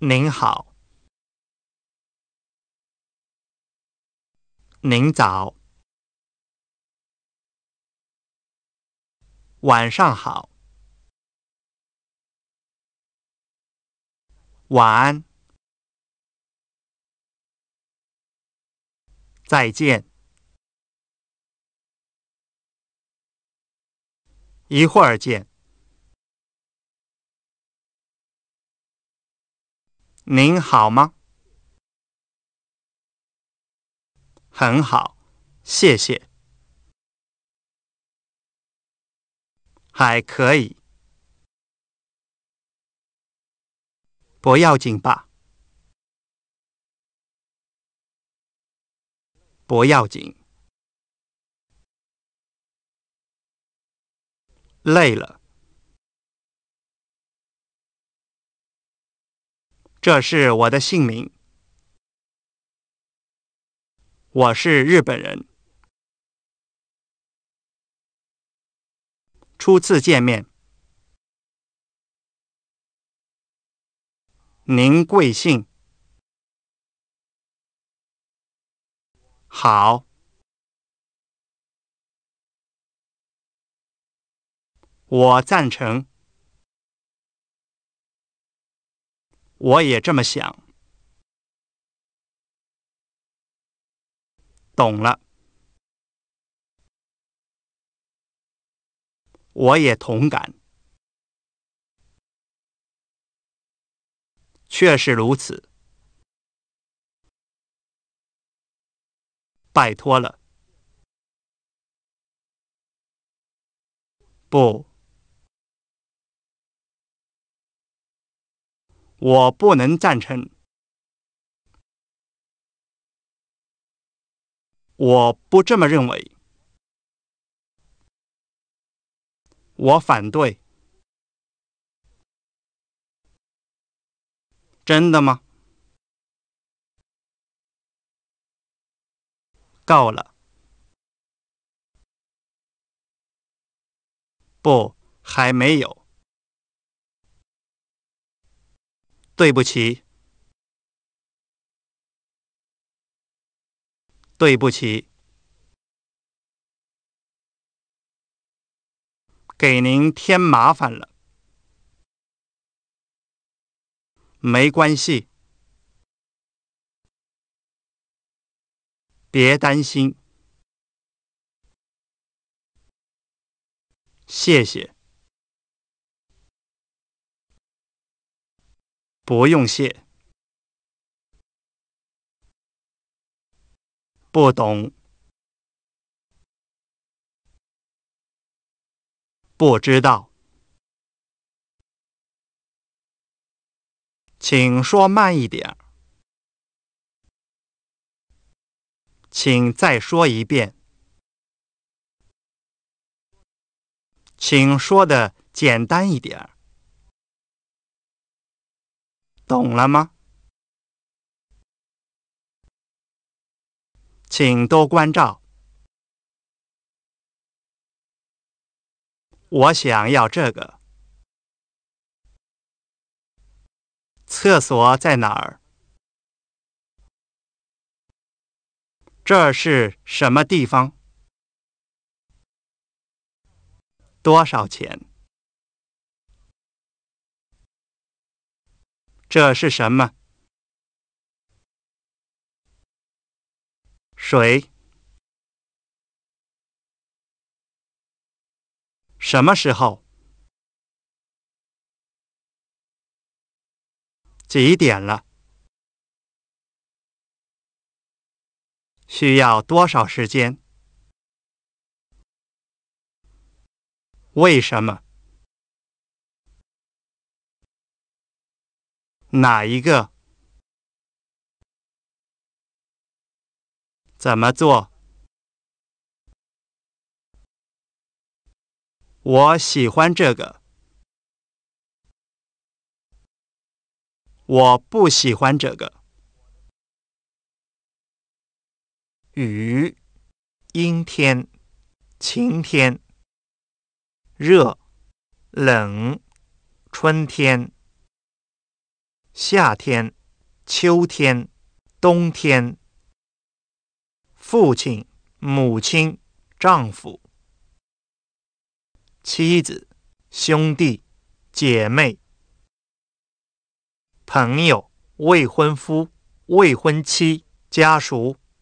您好，您早，晚上好，晚安，再见，一会儿见。您好吗？很好，谢谢。还可以，不要紧吧？不要紧。累了。这是我的姓名，我是日本人，初次见面，您贵姓？好，我赞成。我也这么想，懂了。我也同感，确实如此。拜托了。不。我不能赞成。我不这么认为。我反对。真的吗？够了。不，还没有。对不起，对不起，给您添麻烦了。没关系，别担心，谢谢。不用谢。不懂。不知道。请说慢一点。请再说一遍。请说的简单一点儿。懂了吗？请多关照。我想要这个。厕所在哪儿？这是什么地方？多少钱？这是什么？水？什么时候？几点了？需要多少时间？为什么？哪一个？怎么做？我喜欢这个。我不喜欢这个。雨，阴天，晴天，热，冷，春天。夏天，秋天，冬天。父亲，母亲，丈夫，妻子，兄弟，姐妹，朋友，未婚夫，未婚妻，家属。